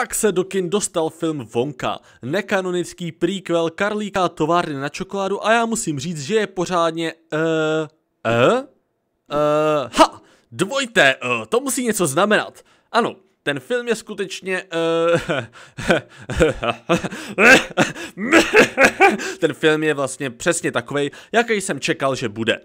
Tak se do kin dostal film Vonka, nekanonický prequel Karlíka továrny na čokoládu a já musím říct, že je pořádně... Uh, uh, uh, ha! Dvojité, uh, to musí něco znamenat. Ano, ten film je skutečně... Uh, ten film je vlastně přesně takovej, jaký jsem čekal, že bude.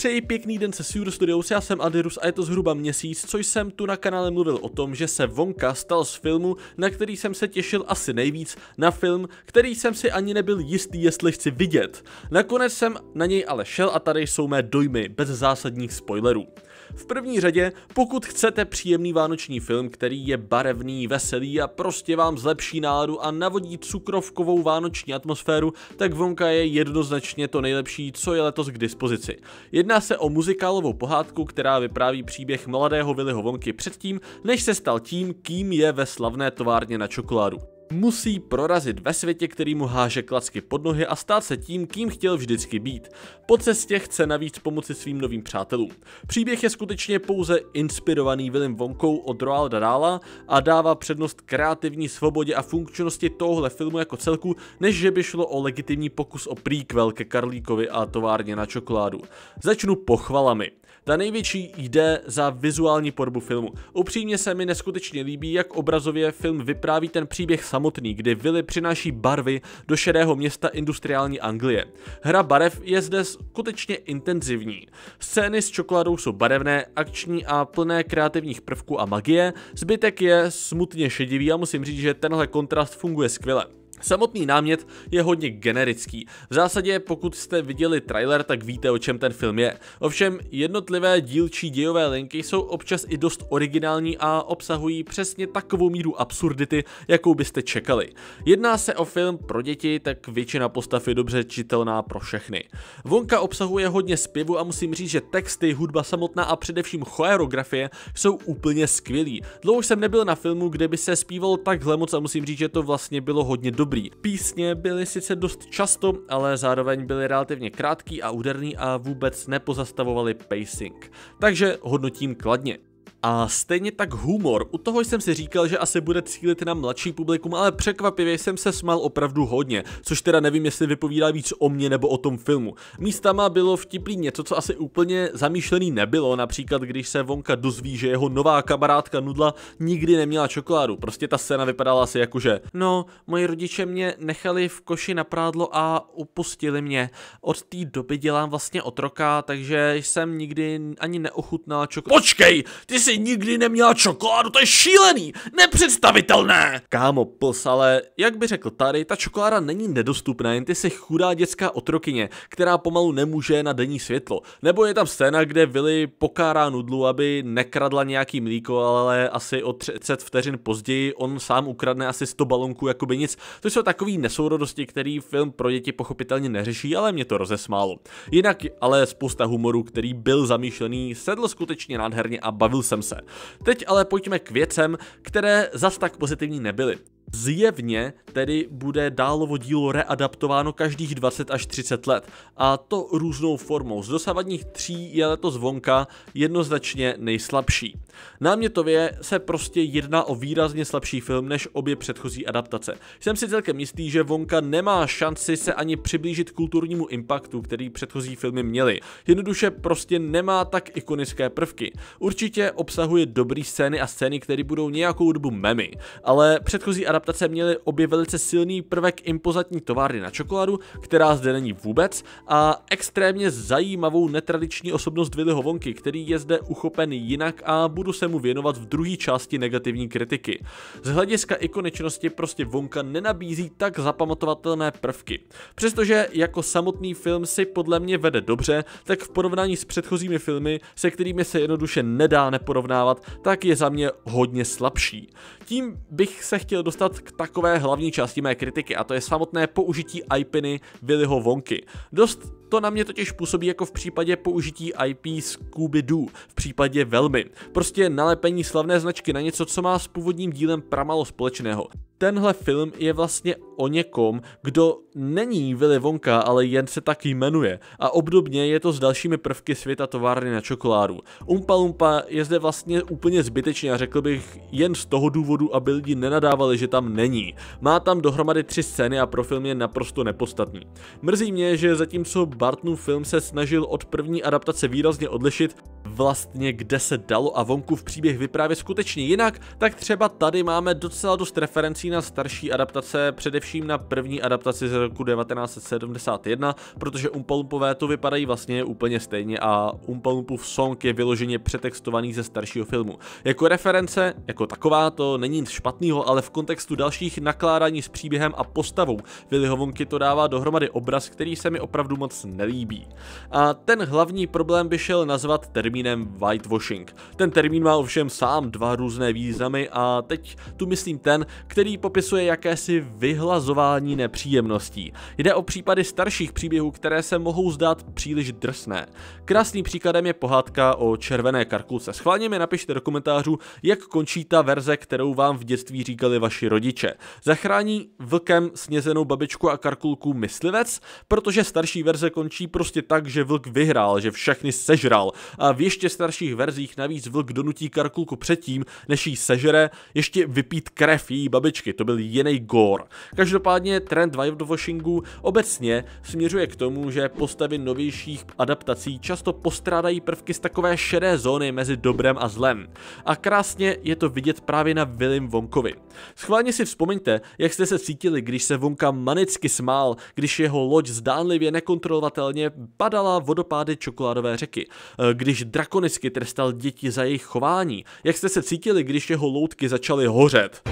Přeji pěkný den se Sur Studios, já jsem Adirus a je to zhruba měsíc, což jsem tu na kanále mluvil o tom, že se Vonka stal z filmu, na který jsem se těšil asi nejvíc, na film, který jsem si ani nebyl jistý, jestli chci vidět. Nakonec jsem na něj ale šel a tady jsou mé dojmy, bez zásadních spoilerů. V první řadě, pokud chcete příjemný vánoční film, který je barevný, veselý a prostě vám zlepší náladu a navodí cukrovkovou vánoční atmosféru, tak Vonka je jednoznačně to nejlepší, co je letos k dispozici. Jedná Jedná se o muzikálovou pohádku, která vypráví příběh mladého Viliho Vonky předtím, než se stal tím, kým je ve slavné továrně na čokoládu. Musí prorazit ve světě, který mu háže klacky pod nohy a stát se tím, kým chtěl vždycky být. Po cestě chce navíc pomoci svým novým přátelům. Příběh je skutečně pouze inspirovaný Willem Vonkou od Roalda Dala a dává přednost kreativní svobodě a funkčnosti tohle filmu jako celku, než že by šlo o legitimní pokus o prequel ke Karlíkovi a továrně na čokoládu. Začnu pochvalami. Ta největší jde za vizuální podobu filmu. Upřímně se mi neskutečně líbí, jak obrazově film vypráví ten příběh samotný, kdy Vili přináší barvy do šedého města industriální Anglie. Hra barev je zde skutečně intenzivní. Scény s čokoládou jsou barevné, akční a plné kreativních prvků a magie, zbytek je smutně šedivý a musím říct, že tenhle kontrast funguje skvěle. Samotný námět je hodně generický. V zásadě, pokud jste viděli trailer, tak víte, o čem ten film je. Ovšem, jednotlivé dílčí dějové linky jsou občas i dost originální a obsahují přesně takovou míru absurdity, jakou byste čekali. Jedná se o film pro děti, tak většina postav je dobře čitelná pro všechny. Vonka obsahuje hodně zpěvu a musím říct, že texty, hudba samotná a především choreografie jsou úplně skvělí. Dlouho jsem nebyl na filmu, kde by se zpívalo takhle moc a musím říct, že to vlastně bylo hodně dobré dobrý. Písně byly sice dost často, ale zároveň byly relativně krátký a úderný a vůbec nepozastavovaly pacing. Takže hodnotím kladně. A stejně tak humor, u toho jsem si říkal, že asi bude cílit na mladší publikum, ale překvapivě jsem se smál opravdu hodně, což teda nevím, jestli vypovídá víc o mně nebo o tom filmu. Místama bylo vtipný něco, co asi úplně zamýšlený nebylo, například když se Vonka dozví, že jeho nová kamarádka Nudla nikdy neměla čokoládu. Prostě ta scéna vypadala asi jako, že no, moji rodiče mě nechali v koši na prádlo a upustili mě. Od té doby dělám vlastně otroka, takže jsem nikdy ani neochutnala čokoládu. Počkej, ty jsi si nikdy neměla čokoládu, to je šílený, nepředstavitelné. Kámo, posale, jak by řekl tady, ta čokoláda není nedostupná, jen ty se chudá dětská otrokyně, která pomalu nemůže na denní světlo. Nebo je tam scéna, kde Vili pokárá nudlu, aby nekradla nějaký mlíko, ale asi o 30 vteřin později on sám ukradne asi 100 balonků jako by nic. To jsou takový nesourodosti, který film pro děti pochopitelně neřeší, ale mě to rozesmálo. Jinak ale spousta humoru, který byl zamýšlený, sedl skutečně nádherně a bavil jsem jsem se. Teď ale pojďme k věcem, které zas tak pozitivní nebyly. Zjevně tedy bude dálovo dílo readaptováno každých 20 až 30 let a to různou formou. Z dosavadních tří je letos Zvonka jednoznačně nejslabší. Námětově se prostě jedná o výrazně slabší film než obě předchozí adaptace. Jsem si celkem jistý, že vonka nemá šanci se ani přiblížit kulturnímu impaktu, který předchozí filmy měly. Jednoduše prostě nemá tak ikonické prvky. Určitě obsahuje dobrý scény a scény, které budou nějakou dobu memy, ale předchozí adaptace adaptace měly obě velice silný prvek impozantní továrny na čokoládu, která zde není vůbec, a extrémně zajímavou netradiční osobnost Willyho Hovonky, který je zde uchopen jinak a budu se mu věnovat v druhé části negativní kritiky. Z hlediska ikonečnosti prostě Vonka nenabízí tak zapamatovatelné prvky. Přestože jako samotný film si podle mě vede dobře, tak v porovnání s předchozími filmy, se kterými se jednoduše nedá neporovnávat, tak je za mě hodně slabší. Tím bych se chtěl dostat dostat k takové hlavní části mé kritiky a to je samotné použití IPiny Willyho Wonky. Dost to na mě totiž působí jako v případě použití IP Scooby-Doo, v případě velmi. Prostě nalepení slavné značky na něco, co má s původním dílem pramalo společného tenhle film je vlastně o někom, kdo není Willy Wonka, ale jen se tak jmenuje. A obdobně je to s dalšími prvky světa továrny na čokoládu. Umpa Lumpa je zde vlastně úplně zbytečně a řekl bych jen z toho důvodu, aby lidi nenadávali, že tam není. Má tam dohromady tři scény a pro film je naprosto nepodstatný. Mrzí mě, že zatímco Bartnu film se snažil od první adaptace výrazně odlišit, vlastně kde se dalo a v příběh vyprávě skutečně jinak, tak třeba tady máme docela dost referencí na starší adaptace, především na první adaptaci z roku 1971, protože Umpalumpové to vypadají vlastně úplně stejně a Umpalumpův song je vyloženě přetextovaný ze staršího filmu. Jako reference, jako taková, to není nic špatného, ale v kontextu dalších nakládání s příběhem a postavou Vilihovonky to dává dohromady obraz, který se mi opravdu moc nelíbí. A ten hlavní problém by šel nazvat termínem whitewashing. Ten termín má ovšem sám dva různé významy a teď tu myslím ten, který popisuje jakési vyhlazování nepříjemností. Jde o případy starších příběhů, které se mohou zdát příliš drsné. Krásným příkladem je pohádka o červené karkulce. Schválně mi napište do komentářů, jak končí ta verze, kterou vám v dětství říkali vaši rodiče. Zachrání vlkem snězenou babičku a karkulku myslivec, protože starší verze končí prostě tak, že vlk vyhrál, že všechny sežral. A v ještě starších verzích navíc vlk donutí karkulku předtím, než jí sežere, ještě vypít krev její babičky jedničky, to byl jiný gore. Každopádně trend whitewashingu obecně směřuje k tomu, že postavy novějších adaptací často postrádají prvky z takové šedé zóny mezi dobrem a zlem. A krásně je to vidět právě na Willem Vonkovi. Schválně si vzpomeňte, jak jste se cítili, když se Vonka manicky smál, když jeho loď zdánlivě nekontrolovatelně padala vodopády čokoládové řeky, e, když drakonicky trestal děti za jejich chování, jak jste se cítili, když jeho loutky začaly hořet.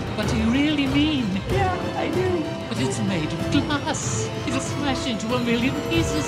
made of glass. It'll smash into a million pieces.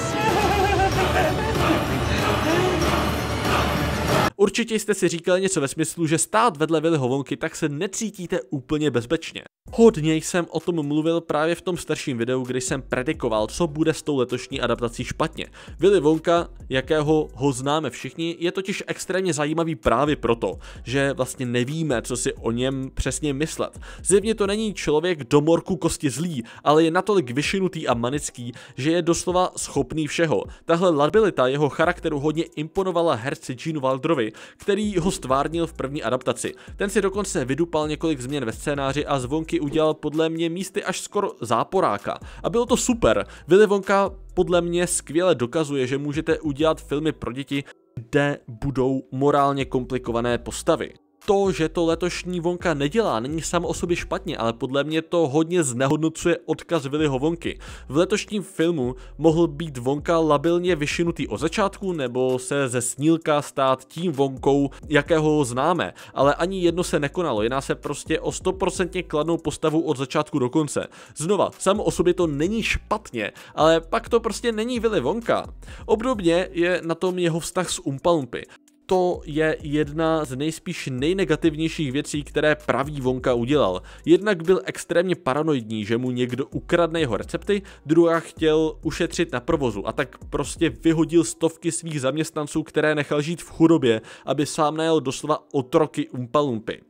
Určitě jste si říkali něco ve smyslu, že stát vedle Vily Hovonky tak se necítíte úplně bezpečně. Hodně jsem o tom mluvil právě v tom starším videu, kdy jsem predikoval, co bude s tou letošní adaptací špatně. Willy Vonka, jakého ho známe všichni, je totiž extrémně zajímavý právě proto, že vlastně nevíme, co si o něm přesně myslet. Zjevně to není člověk do morku kosti zlý, ale je natolik vyšinutý a manický, že je doslova schopný všeho. Tahle labilita jeho charakteru hodně imponovala herci Jean Waldrovi, který ho stvárnil v první adaptaci. Ten si dokonce vydupal několik změn ve scénáři a zvonky udělal podle mě místy až skoro záporáka. A bylo to super. Willy Wonka podle mě skvěle dokazuje, že můžete udělat filmy pro děti, kde budou morálně komplikované postavy to, že to letošní Vonka nedělá, není sám o sobě špatně, ale podle mě to hodně znehodnocuje odkaz Viliho Vonky. V letošním filmu mohl být Vonka labilně vyšinutý o začátku nebo se ze snílka stát tím Vonkou, jakého ho známe, ale ani jedno se nekonalo, jedná se prostě o 100% kladnou postavu od začátku do konce. Znova, sam o sobě to není špatně, ale pak to prostě není Vili vonka. Obdobně je na tom jeho vztah s Umpalumpy to je jedna z nejspíš nejnegativnějších věcí, které pravý Vonka udělal. Jednak byl extrémně paranoidní, že mu někdo ukradne jeho recepty, druhá chtěl ušetřit na provozu a tak prostě vyhodil stovky svých zaměstnanců, které nechal žít v chudobě, aby sám najel doslova otroky Umpalumpy.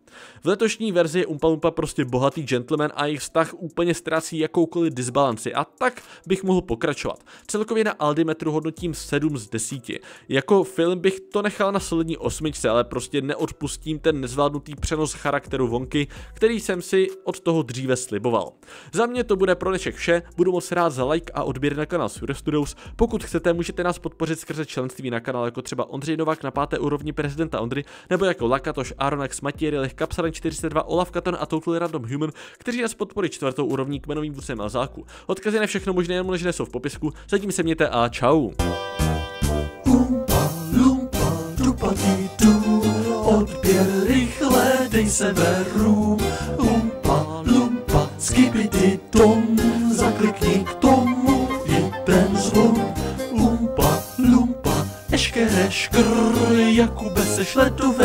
V letošní verzi je Umpalumpa prostě bohatý gentleman a jejich vztah úplně ztrácí jakoukoliv disbalanci a tak bych mohl pokračovat. Celkově na Aldimetru hodnotím 7 z 10. Jako film bych to nechal na poslední osmičce, ale prostě neodpustím ten nezvládnutý přenos charakteru Vonky, který jsem si od toho dříve sliboval. Za mě to bude pro dnešek vše, budu moc rád za like a odběr na kanál Sure Studios. Pokud chcete, můžete nás podpořit skrze členství na kanál jako třeba Ondřej Novák na páté úrovni prezidenta Ondry, nebo jako Lakatoš, Aronax, Matěj Lech, Kapsaran 402, Olaf Katon a Total Random Human, kteří nás podporí čtvrtou úrovní kmenovým vůdcem Alzáku. Odkazy na všechno možné, než jsou v popisku, zatím se mějte a čau tu Odběr rychle, dej beru, Lumpa, lumpa, skibidi tom, zaklikni k tomu i ten Lumpa, lumpa, eškereškr, Jakube šledu. v